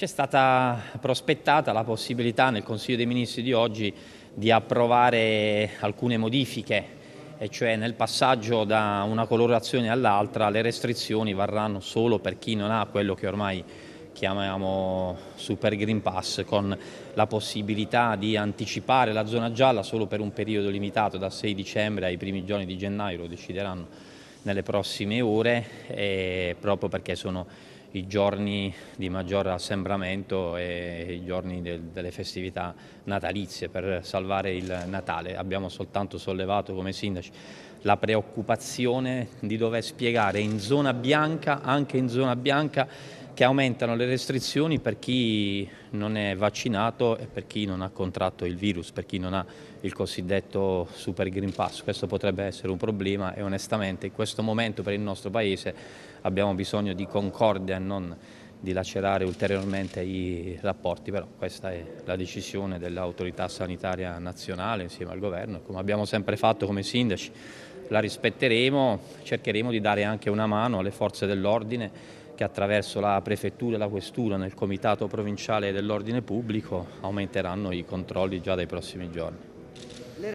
C'è stata prospettata la possibilità nel Consiglio dei Ministri di oggi di approvare alcune modifiche e cioè nel passaggio da una colorazione all'altra le restrizioni varranno solo per chi non ha quello che ormai chiamiamo Super Green Pass con la possibilità di anticipare la zona gialla solo per un periodo limitato da 6 dicembre ai primi giorni di gennaio, lo decideranno nelle prossime ore eh, proprio perché sono i giorni di maggior assembramento e i giorni del, delle festività natalizie per salvare il Natale. Abbiamo soltanto sollevato come sindaci la preoccupazione di dover spiegare in zona bianca, anche in zona bianca, che aumentano le restrizioni per chi non è vaccinato e per chi non ha contratto il virus, per chi non ha il cosiddetto Super Green Pass. Questo potrebbe essere un problema e onestamente in questo momento per il nostro Paese abbiamo bisogno di concordia e non di lacerare ulteriormente i rapporti, però questa è la decisione dell'autorità sanitaria nazionale insieme al governo, come abbiamo sempre fatto come sindaci, la rispetteremo, cercheremo di dare anche una mano alle forze dell'ordine che attraverso la prefettura e la questura nel comitato provinciale dell'ordine pubblico aumenteranno i controlli già dai prossimi giorni.